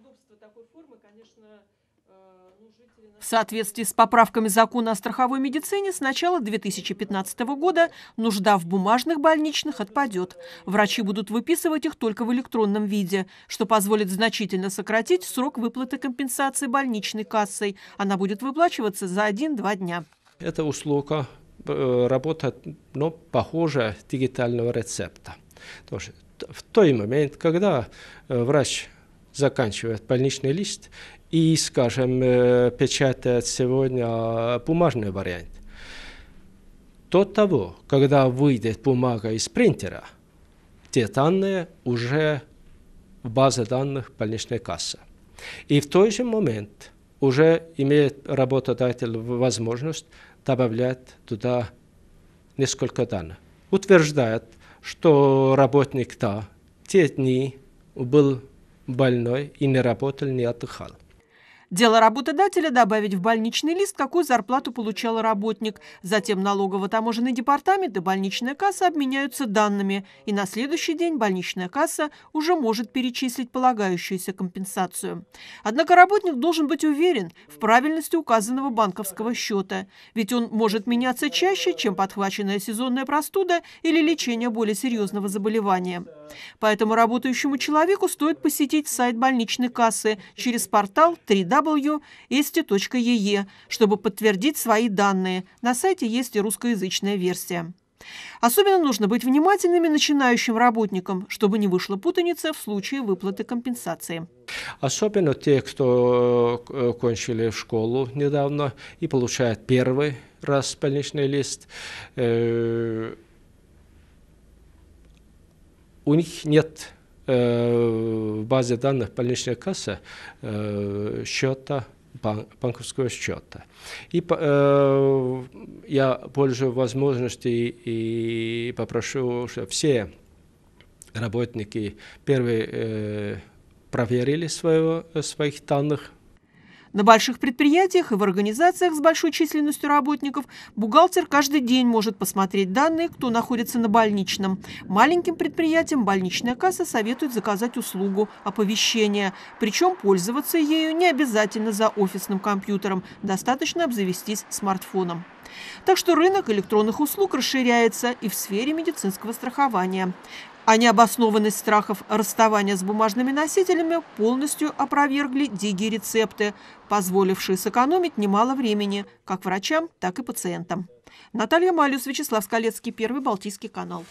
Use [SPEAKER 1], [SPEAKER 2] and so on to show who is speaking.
[SPEAKER 1] удобство такой формы, конечно, э, ну, в соответствии с поправками закона о страховой медицине с начала 2015 года нужда в бумажных больничных отпадет. Врачи будут выписывать их только в электронном виде, что позволит значительно сократить срок выплаты компенсации больничной кассой. Она будет выплачиваться за 1-2 дня.
[SPEAKER 2] Это услуга э, работа, но похоже дигитального рецепта. Потому что в той момент, когда э, врач заканчивает больничный лист и, скажем, э, печатает сегодня бумажный вариант. До того, когда выйдет бумага из принтера, те данные уже в базе данных больничной кассы. И в тот же момент уже имеет работодатель возможность добавлять туда несколько данных. Утверждает, что работник, да, те дни был больной и не работал, не отдыхал.
[SPEAKER 1] Дело работодателя добавить в больничный лист, какую зарплату получал работник. Затем налогово-таможенный департамент и больничная касса обменяются данными, и на следующий день больничная касса уже может перечислить полагающуюся компенсацию. Однако работник должен быть уверен в правильности указанного банковского счета, ведь он может меняться чаще, чем подхваченная сезонная простуда или лечение более серьезного заболевания. Поэтому работающему человеку стоит посетить сайт больничной кассы через портал www.esti.ee, чтобы подтвердить свои данные. На сайте есть и русскоязычная версия. Особенно нужно быть внимательными начинающим работникам, чтобы не вышла путаница в случае выплаты компенсации.
[SPEAKER 2] Особенно те, кто э, кончили школу недавно и получают первый раз больничный лист, э, у них нет э, в базе данных больничной кассы э, счета банковского счета. И э, я пользуюсь возможностью и попрошу, чтобы все работники первые э, проверили своего, своих данных
[SPEAKER 1] на больших предприятиях и в организациях с большой численностью работников бухгалтер каждый день может посмотреть данные, кто находится на больничном. Маленьким предприятиям больничная касса советует заказать услугу оповещения. Причем пользоваться ею не обязательно за офисным компьютером, достаточно обзавестись смартфоном. Так что рынок электронных услуг расширяется и в сфере медицинского страхования. А необоснованность страхов расставания с бумажными носителями полностью опровергли диги-рецепты, позволившие сэкономить немало времени как врачам, так и пациентам. Наталья Малюс, Вячеслав Скалецкий, Первый Балтийский канал.